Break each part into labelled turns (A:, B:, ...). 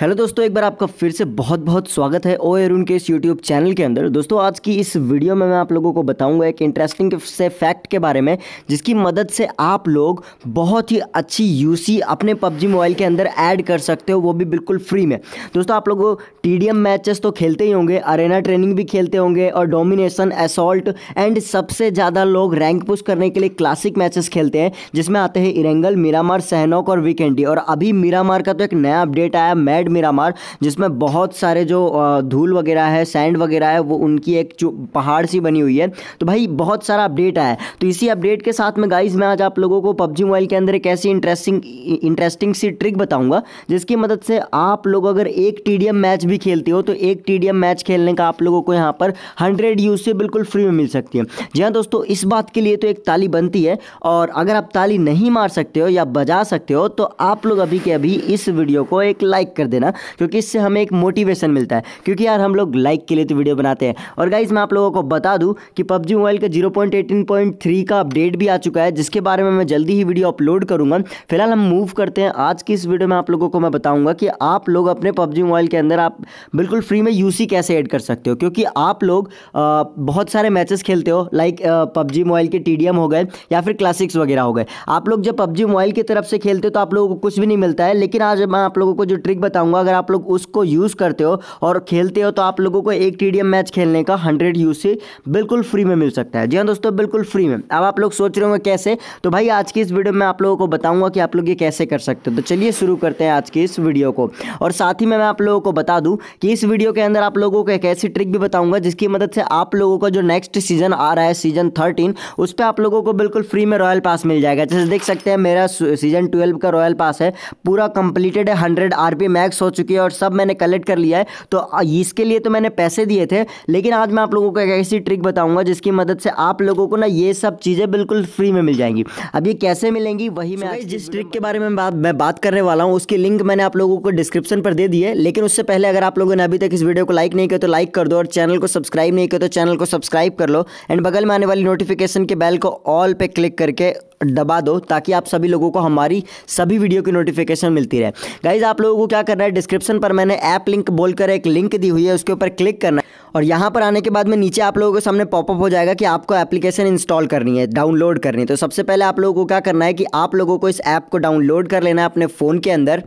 A: hello दोस्तों एक बार आपका फिर से बहुत बहुत स्वागत है ओ एरुन के इस यूट्यूब चैनल के अंदर दोस्तों आज की इस वीडियो में मैं आप लोगों को बताऊंगा एक इंटरेस्टिंग से फैक्ट के बारे में जिसकी मदद से आप लोग बहुत ही अच्छी यूसी अपने पबजी मोबाइल के अंदर ऐड कर सकते हो वो भी बिल्कुल फ्री में दोस्तों आप लोग टी मैचेस तो खेलते ही होंगे अरेना ट्रेनिंग भी खेलते होंगे और डोमिनेशन असॉल्ट एंड सबसे ज़्यादा लोग रैंक पुश करने के लिए क्लासिक मैचेस खेलते हैं जिसमें आते हैं इरेंगल मीरामार सहनोक और वीकेंडी और अभी मीरामार का तो एक नया अपडेट आया मैच एड मीरामार जिसमें बहुत सारे जो धूल वगैरह है सैंड वगैरह है वो उनकी एक पहाड़ सी बनी हुई है तो भाई बहुत सारा अपडेट आया है तो इसी अपडेट के साथ में गाइज मैं आज आप लोगों को पबजी मोबाइल के अंदर एक ऐसी इंटरेस्टिंग इंटरेस्टिंग सी ट्रिक बताऊंगा जिसकी मदद से आप लोग अगर एक टी मैच भी खेलते हो तो एक टी मैच खेलने का आप लोगों को यहाँ पर हंड्रेड यूज से बिल्कुल फ्री में मिल सकती है जी हाँ दोस्तों इस बात के लिए तो एक ताली बनती है और अगर आप ताली नहीं मार सकते हो या बजा सकते हो तो आप लोग अभी के अभी इस वीडियो को एक लाइक कर देना क्योंकि इससे हमें एक मोटिवेशन मिलता है क्योंकि यार हम लोग लाइक के लिए तो वीडियो बनाते हैं और गाइज मैं आप लोगों को बता दूँ कि पबजी मोबाइल का जीरो का अपडेट भी आ चुका है जिसके बारे में मैं जल्दी ही वीडियो अपलोड करूँगा फिलहाल हम मूव करते हैं आज की इस वीडियो में आप लोगों को मैं बताऊँगा कि आप लोग अपने पबजी मोबाइल के अंदर आप बिल्कुल फ्री में यूसी कैसे ऐड कर सकते हो क्योंकि आप लोग आ, बहुत सारे मैचेस खेलते हो लाइक पबजी मोबाइल के टी हो गए या फिर क्लासिक्स वगैरह हो गए आप लोग जब पबजी मोबाइल की तरफ से खेलते हो तो आप लोगों को कुछ भी नहीं मिलता है लेकिन आज मैं आप लोगों को जो ट्रिक बताऊँ बताऊंगा अगर आप लोग उसको यूज़ करते हो और खेलते हो तो आप लोगों को एक टी मैच खेलने का हंड्रेड यू से बिल्कुल फ्री में मिल सकता है जी हाँ दोस्तों बिल्कुल फ्री में अब आप लोग सोच रहे होंगे कैसे तो भाई आज की इस वीडियो में आप लोगों को बताऊंगा कि आप लोग ये कैसे कर सकते हो तो चलिए शुरू करते हैं आज की इस वीडियो को और साथ ही में मैं आप लोगों को बता दूँ कि इस वीडियो के अंदर आप लोगों को एक ऐसी ट्रिक भी बताऊँगा जिसकी मदद से आप लोगों का जो नेक्स्ट सीजन आ रहा है सीजन थर्टीन उस पर आप लोगों को बिल्कुल फ्री में रॉयल पास मिल जाएगा जैसे देख सकते हैं मेरा सीजन ट्वेल्व का रॉयल पास है पूरा कंप्लीटेड है हंड्रेड आर टैक्स हो चुकी है और सब मैंने कलेक्ट कर लिया है तो इसके लिए तो मैंने पैसे दिए थे लेकिन आज मैं आप लोगों को एक ऐसी ट्रिक बताऊंगा जिसकी मदद से आप लोगों को ना ये सब चीज़ें बिल्कुल फ्री में मिल जाएंगी अब ये कैसे मिलेंगी वही मैं जिस ट्रिक के बारे में बात मैं बात करने वाला हूँ उसकी लिंक मैंने आप लोगों को डिस्क्रिप्शन पर दे दी है लेकिन उससे पहले अगर आप लोगों ने अभी तक इस वीडियो को लाइक नहीं किया तो लाइक कर दो और चैनल को सब्सक्राइब नहीं किया तो चैनल को सब्सक्राइब कर लो एंड बगल में आने वाली नोटिफिकेशन के बैल को ऑल पे क्लिक करके दबा दो ताकि आप सभी लोगों को हमारी सभी वीडियो की नोटिफिकेशन मिलती रहे गाइज आप लोगों को क्या करना है डिस्क्रिप्शन पर मैंने ऐप लिंक बोलकर एक लिंक दी हुई है उसके ऊपर क्लिक करना है और यहाँ पर आने के बाद में नीचे आप लोगों के सामने पॉपअप हो जाएगा कि आपको एप्लीकेशन इंस्टॉल करनी है डाउनलोड करनी है तो सबसे पहले आप लोगों को क्या करना है कि आप लोगों को इस ऐप को डाउनलोड कर लेना है अपने फ़ोन के अंदर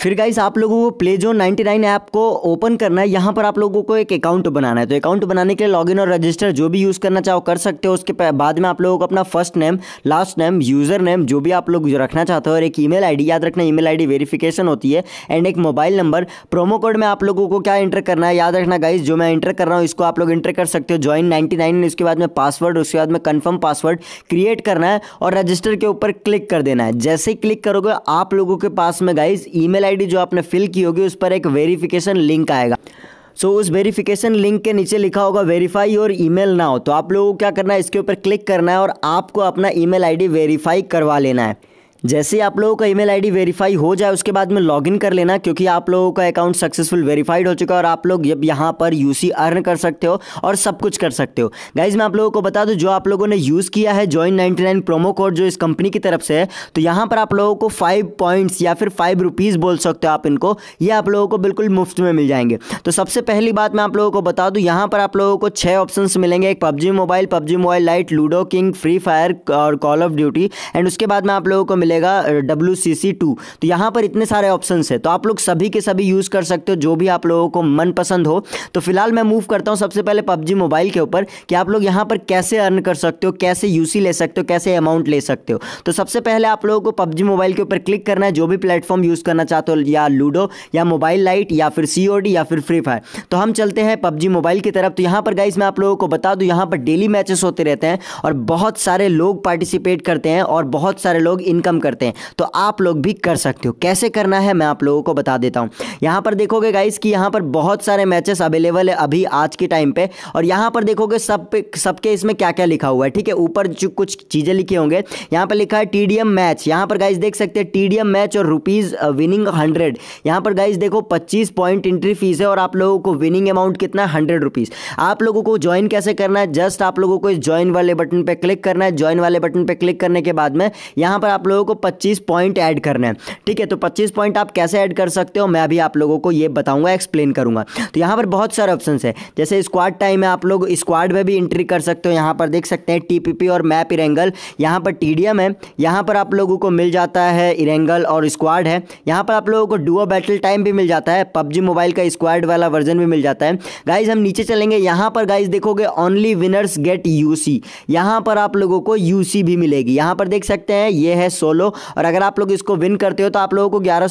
A: फिर गाइस आप लोगों को प्ले जोन नाइन्टी ऐप को ओपन करना है यहाँ पर आप लोगों को एक अकाउंट बनाना है तो अकाउंट बनाने के लिए लॉगिन और रजिस्टर जो भी यूज़ करना चाहो कर सकते हो उसके बाद में आप लोगों को अपना first name last name user name जो भी आप लोग रखना चाहते हो और एक ईमेल आईडी याद रखना ईमेल आईडी वेरीफिकेशन होती है एंड एक मोबाइल नंबर प्रोमो कोड में आप लोगों को क्या इंटर करना है याद रखना गाइज जो मैं इंटर कर रहा हूँ इसको आप लोग एंटर कर सकते हो ज्वाइन नाइन्टी उसके बाद में पासवर्ड उसके बाद में कन्फर्म पासवर्ड क्रिएट करना है और रजिस्टर के ऊपर क्लिक कर देना है जैसे ही क्लिक करोगे आप लोगों के पास में गाइज ई आईडी जो आपने फिल की होगी उस पर एक वेरिफिकेशन लिंक आएगा सो so, उस वेरिफिकेशन लिंक के नीचे लिखा होगा वेरीफाई और ईमेल ना हो तो आप लोगों को क्या करना है इसके ऊपर क्लिक करना है और आपको अपना ईमेल आईडी वेरीफाई करवा लेना है जैसे ही आप लोगों का ईमेल आईडी वेरीफाई हो जाए उसके बाद में लॉगिन कर लेना क्योंकि आप लोगों का अकाउंट सक्सेसफुल वेरीफाइड हो चुका है और आप लोग जब यहाँ पर यूसी अर्न कर सकते हो और सब कुछ कर सकते हो गाइज मैं आप लोगों को बता दूँ जो आप लोगों ने यूज़ किया है जॉइन नाइन्टी प्रोमो कोड जो इस कंपनी की तरफ से है तो यहाँ पर आप लोगों को फाइव पॉइंट्स या फिर फाइव रुपीज़ बोल सकते हो आप इनको ये आप लोगों को बिल्कुल मुफ्त में मिल जाएंगे तो सबसे पहली बात मैं आप लोगों को बता दूँ यहाँ पर आप लोगों को छः ऑप्शन मिलेंगे एक PUBG Mobile PUBG Mobile Lite Ludo King Free Fire और कॉल ऑफ ड्यूटी एंड उसके बाद में आप लोगों को मिलेगा डब्ल्यू सी सी टू तो यहाँ पर इतने सारे ऑप्शन है तो आप लोग सभी के सभी यूज़ कर सकते हो जो भी आप लोगों को मनपसंद हो तो फिलहाल मैं मूव करता हूँ सबसे पहले पबजी मोबाइल के ऊपर कि आप लोग यहाँ पर कैसे अर्न कर सकते हो कैसे यू ले सकते हो कैसे अमाउंट ले सकते हो तो सबसे पहले आप लोगों को पबजी मोबाइल के ऊपर क्लिक करना है जो भी प्लेटफॉर्म यूज़ करना चाहते हो या लूडो या मोबाइल लाइट या फिर सी या फिर फ्री फायर तो हम चलते हैं पबजी मोबाइल की तरफ तो यहाँ पर गाइस मैं आप लोगों को बता दूँ यहाँ पर डेली मैचेस होते रहते हैं और बहुत सारे लोग पार्टिसिपेट करते हैं और बहुत सारे लोग इनकम काम करते हैं तो आप लोग भी कर सकते हो कैसे करना है मैं आप लोगों को बता देता हूँ यहाँ पर देखोगे गाइस कि यहाँ पर बहुत सारे मैचेस अवेलेबल है अभी आज के टाइम पे और यहाँ पर देखोगे सब सबके इसमें क्या क्या लिखा हुआ है ठीक है ऊपर जो कुछ चीज़ें लिखे होंगे यहाँ पर लिखा है टी मैच यहाँ पर गाइज देख सकते हैं टी मैच और रुपीज़ विनिंग हंड्रेड यहाँ पर गाइज देखो पच्चीस पॉइंट एंट्री फीस है और आप लोगों को विनिंग अमाउंट कितना है हंड्रेड रुपीज़ आप लोगों को ज्वाइन कैसे करना है जस्ट आप लोगों को इस ज्वाइन वाले बटन पर क्लिक करना है ज्वाइन वाले बटन पर क्लिक करने के बाद में यहाँ पर आप लोगों को पच्चीस पॉइंट ऐड करना है ठीक है तो पच्चीस पॉइंट आप कैसे ऐड कर सकते हो मैं अभी आप लोगों को ये बताऊंगा एक्सप्लेन करूंगा तो यहाँ पर बहुत सारे ऑप्शन है जैसे स्क्वाड टाइम है आप लोग स्क्वाड में भी एंट्री कर सकते हो यहाँ पर देख सकते हैं टी और मैप इरेंगल यहाँ पर टी है यहाँ पर आप लोगों को मिल जाता है इरेंगल और स्क्वाड है यहाँ पर आप लोगों को डुओ बैटल टाइम भी मिल जाता है पबजी मोबाइल का स्क्वाड वाला वर्जन भी मिल जाता है गाइज हम नीचे चलेंगे यहाँ पर गाइज देखोगे ओनली विनर्स गेट यूसी यहाँ पर आप लोगों को यूसी भी मिलेगी यहाँ पर देख सकते हैं ये है सोलो लो और अगर आप लोग इसको विन करते हो तो आप लोगों को ग्यारह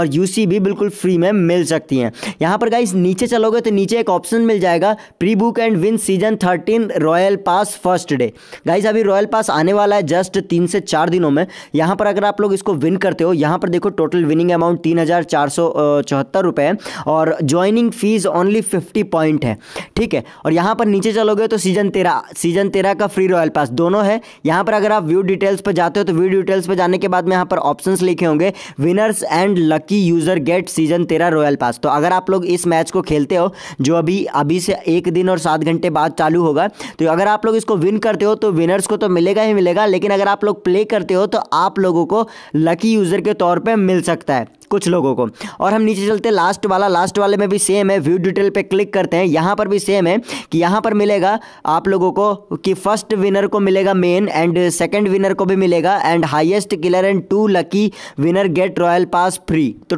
A: और यू भी बिल्कुल फ्री में मिल सकती हैं यहाँ पर गाइस नीचे चलोगे तो नीचे एक ऑप्शन मिल जाएगा pre book and win season thirteen royal pass first day guys अभी रॉयल पास आने वाला है जस्ट तीन से चार दिनों में यहाँ पर अगर आप लोग इसको विन करते हो यहाँ पर देखो टोटल विनिंग अमाउंट तीन हज़ार चार सौ चौहत्तर रुपये है और joining fees only fifty point है ठीक है और यहाँ पर नीचे चलोगे तो सीजन तेरह सीजन तेरह का फ्री रॉयल पास दोनों है यहाँ पर अगर आप व्यू डिटेल्स पर जाते हो तो वी डिटेल्स पर जाने के बाद में यहाँ पर ऑप्शन लिखे होंगे winners and lucky user get season तेरह रॉयल पास तो अगर आप लोग इस मैच को खेलते हो जो अभी अभी से एक दिन और सात घंटे बाद चालू होगा तो अगर आप लोग इसको विन करते हो तो विनर्स को तो मिलेगा ही मिलेगा लेकिन अगर आप लोग प्ले करते हो तो आप लोगों को लकी यूजर के तौर पर मिल सकता है कुछ लोगों को और हम नीचे चलते लास्ट वाला लास्ट वाले में भी सेम है व्यू डिटेल पे क्लिक करते हैं यहाँ पर भी सेम है कि यहाँ पर मिलेगा आप लोगों को कि फर्स्ट विनर को मिलेगा मेन एंड सेकंड विनर को भी मिलेगा and highest killer and two lucky winner get royal pass free तो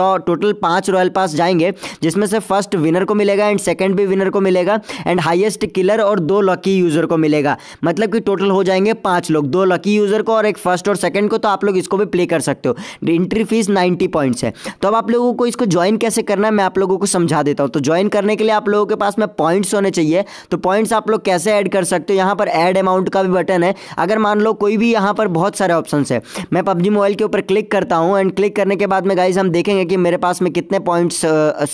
A: टोटल पाँच रॉयल पास जाएंगे जिसमें से फर्स्ट विनर को मिलेगा एंड सेकेंड भी विनर को मिलेगा एंड हाइएस्ट किलर और दो लकी यूज़र को मिलेगा मतलब कि टोटल हो जाएंगे पाँच लोग दो लकी यूज़र को और एक फर्स्ट और सेकेंड को तो आप लोग इसको भी प्ले कर सकते हो एंट्री फीस नाइन्टी पॉइंट्स है तो अब आप लोगों को इसको ज्वाइन कैसे करना है मैं आप लोगों को समझा देता हूँ तो ज्वाइन करने के लिए आप लोगों के पास में पॉइंट्स होने चाहिए तो पॉइंट्स आप लोग कैसे ऐड कर सकते हो यहाँ पर ऐड अमाउंट का भी बटन है अगर मान लो कोई भी यहाँ पर बहुत सारे ऑप्शन है मैं पबजी मोबाइल के ऊपर क्लिक करता हूँ एंड क्लिक करने के बाद में गाइज हम देखेंगे कि मेरे पास में कितने पॉइंट्स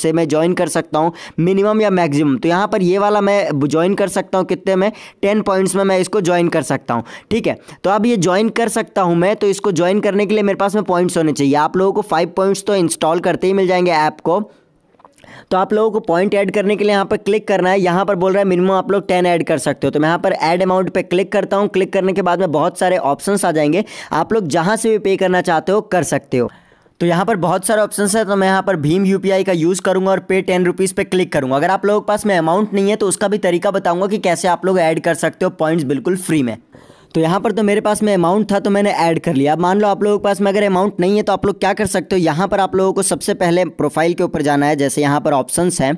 A: से मैं ज्वाइन कर सकता हूँ मिनिमम या मैक्सिमम तो यहाँ पर ये वाला मैं ज्वाइन कर सकता हूँ कितने में टेन पॉइंट्स में मैं इसको ज्वाइन कर सकता हूँ ठीक है तो अब ये ज्वाइन कर सकता हूँ मैं तो इसको ज्वाइन करने के लिए मेरे पास में पॉइंट्स होने चाहिए आप लोगों को फाइव पॉइंट्स तो इंस्टॉल करते ही मिल जाएंगे ऐप को तो आप लोगों को पॉइंट ऐड करने के लिए यहाँ पर क्लिक करना है यहाँ पर बोल रहा है मिनिमम आप लोग टेन ऐड कर सकते हो तो मैं यहाँ पर ऐड अमाउंट पे क्लिक करता हूँ क्लिक करने के बाद में बहुत सारे ऑप्शन आ जाएंगे आप लोग जहाँ से भी पे करना चाहते हो कर सकते हो तो यहाँ पर बहुत सारे ऑप्शन है तो मैं यहाँ पर भीम यू का यूज़ करूँगा और पे टेन रुपीज़ पर क्लिक करूँगा अगर आप लोगों के पास में अमाउंट नहीं है तो उसका भी तरीका बताऊँगा कि कैसे आप लोग ऐड कर सकते हो पॉइंट्स बिल्कुल फ्री में तो यहाँ पर तो मेरे पास में अमाउंट था तो मैंने ऐड कर लिया अब मान लो आप लोगों के पास में अगर अमाउंट नहीं है तो आप लोग क्या कर सकते हो यहाँ पर आप लोगों को सबसे पहले प्रोफाइल के ऊपर जाना है जैसे यहाँ पर ऑप्शंस हैं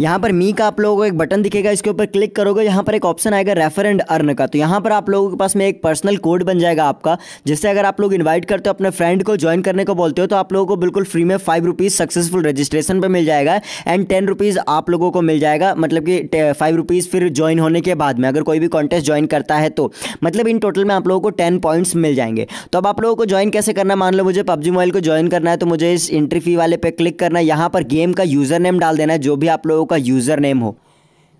A: यहाँ पर मी का आप लोगों को एक बटन दिखेगा इसके ऊपर क्लिक करोगे यहाँ पर एक ऑप्शन आएगा रेफर एंड अर्न का तो यहाँ पर आप लोगों के पास में एक पर्सनल कोड बन जाएगा आपका जिससे अगर आप लोग इन्वाइट करते हो अपने फ्रेंड को ज्वाइन करने को बोलते हो तो आप लोगों को बिल्कुल फ्री में फाइव रुपीज़ सक्सेसफुल रजिस्ट्रेशन पर मिल जाएगा एंड टेन रुपीज़ आप लोगों को मिल जाएगा मतलब कि फाइव रुपीज़ फिर ज्वाइन होने के बाद में अगर कोई भी कॉन्टेस्ट ज्वाइन करता है तो मतलब इन टोटल में आप लोगों को टेन पॉइंट्स मिल जाएंगे तो अब आप लोगों को ज्वाइन कैसे करना मान लो मुझे पबजी मोबाइल को ज्वाइन करना है तो मुझे इस एंट्री फी वाले पे क्लिक करना है यहाँ पर गेम का यूज़र नेम डाल देना है जो भी आप लोगों लोगों का यूज़र नेम हो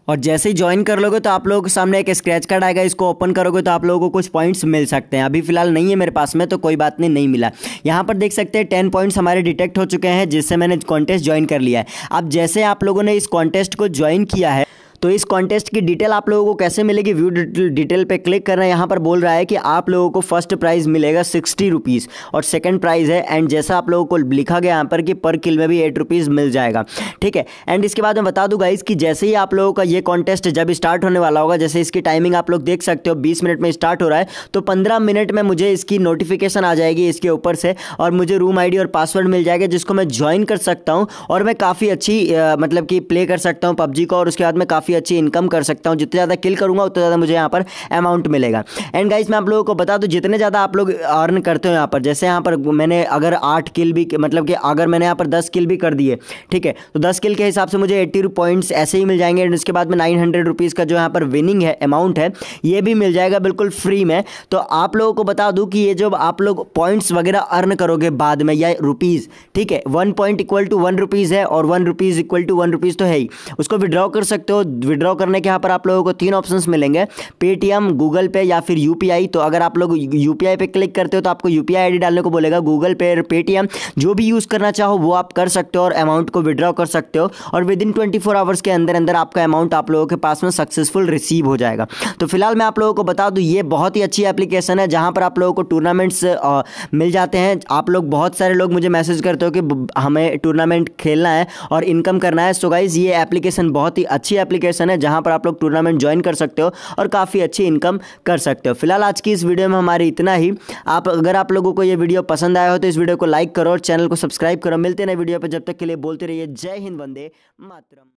A: और जैसे ही ज्वाइन कर लोगे तो आप लोगों के सामने एक स्क्रैच कार्ड आएगा इसको ओपन करोगे तो आप लोगों को कुछ पॉइंट्स मिल सकते हैं अभी फिलहाल नहीं है मेरे पास में तो कोई बात नहीं नहीं मिला यहाँ पर देख सकते हैं टेन पॉइंट्स हमारे डिटेक्ट हो चुके हैं जिससे मैंने कॉन्टेस्ट ज्वाइन कर लिया है अब जैसे आप लोगों ने इस कॉन्टेस्ट को ज्वाइन किया है तो इस कॉन्टेस्ट की डिटेल आप लोगों को कैसे मिलेगी व्यू डिटेल पे क्लिक करना यहाँ पर बोल रहा है कि आप लोगों को फर्स्ट प्राइज़ मिलेगा सिक्सटी रुपीज़ और सेकेंड प्राइज़ है एंड जैसा आप लोगों को लिखा गया यहाँ पर कि पर किल में भी एट रुपीज़ मिल जाएगा ठीक है एंड इसके बाद मैं बता दूँगा गाइज़ कि जैसे ही आप लोगों का ये कॉन्टेस्ट जब स्टार्ट होने वाला होगा जैसे इसकी टाइमिंग आप लोग देख सकते हो बीस मिनट में स्टार्ट हो रहा है तो पंद्रह मिनट में मुझे इसकी नोटिफिकेशन आ जाएगी इसके ऊपर से और मुझे रूम आई और पासवर्ड मिल जाएगा जिसको मैं ज्वाइन कर सकता हूँ और मैं काफ़ी अच्छी मतलब कि प्ले कर सकता हूँ पबजी को और उसके बाद मैं काफ़ी काफ़ी अच्छी इनकम कर सकता हूँ जितने ज़्यादा किल करूँगा उतना ज़्यादा मुझे यहाँ पर अमाउंट मिलेगा एंड गाइज मैं आप लोगों को बता दूँ जितने ज़्यादा आप लोग अर्न करते हो यहाँ पर जैसे यहाँ पर मैंने अगर आठ किल भी मतलब कि अगर मैंने यहाँ पर दस किल भी कर दिए ठीक है तो दस किल के हिसाब से मुझे एट्टी पॉइंट्स ऐसे ही मिल जाएंगे एंड उसके बाद में नाइन हंड्रेड का जो यहाँ पर विनिंग है अमाउंट है ये भी मिल जाएगा बिल्कुल फ्री में तो आप लोगों को बता दूँ कि ये जो आप लोग पॉइंट्स वगैरह अर्न करोगे बाद में या रुपीज़ ठीक है one point equal to one rupees है और one rupees equal to one rupees तो है ही उसको विड्रॉ कर सकते हो विड्रॉ करने के यहाँ पर आप लोगों को तीन ऑप्शन मिलेंगे पेटीएम गूगल पे या फिर यू तो अगर आप लोग यू पी क्लिक करते हो तो आपको यू पी डालने को बोलेगा गूगल पे पेटीएम जो भी यूज़ करना चाहो वो आप कर सकते हो और अमाउंट को विड्रॉ कर सकते हो और विद इन ट्वेंटी आवर्स के अंदर अंदर आपका अमाउंट आप लोगों के पास में सक्सेसफुल रिसीव हो जाएगा तो फिलहाल मैं आप लोगों को बता दूँ ये बहुत ही अच्छी एप्लीकेशन है जहाँ पर आप लोगों को टूर्नामेंट्स मिल जाते हैं आप लोग बहुत सारे लोग मुझे मैसेज करते हो कि हमें टूर्नामेंट खेलना है और इनकम करना है सो गाइज़ ये एप्लीकेशन बहुत ही अच्छी एप्लीकेशन एप्लीकेशन है जहां पर आप लोग टूर्नामेंट ज्वाइन कर सकते हो और काफ़ी अच्छी इनकम कर सकते हो फिलहाल आज की इस वीडियो में हमारी इतना ही आप अगर आप लोगों को यह वीडियो पसंद आया हो तो इस वीडियो को लाइक करो और चैनल को सब्सक्राइब करो मिलते नए वीडियो पर जब तक के लिए बोलते रहिए जय हिंद वंदे मातरम